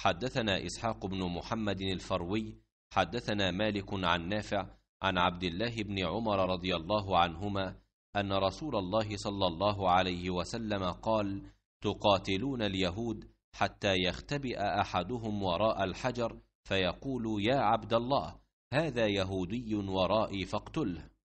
حدثنا إسحاق بن محمد الفروي حدثنا مالك عن نافع عن عبد الله بن عمر رضي الله عنهما أن رسول الله صلى الله عليه وسلم قال تقاتلون اليهود حتى يختبئ أحدهم وراء الحجر فيقول يا عبد الله هذا يهودي ورائي فاقتله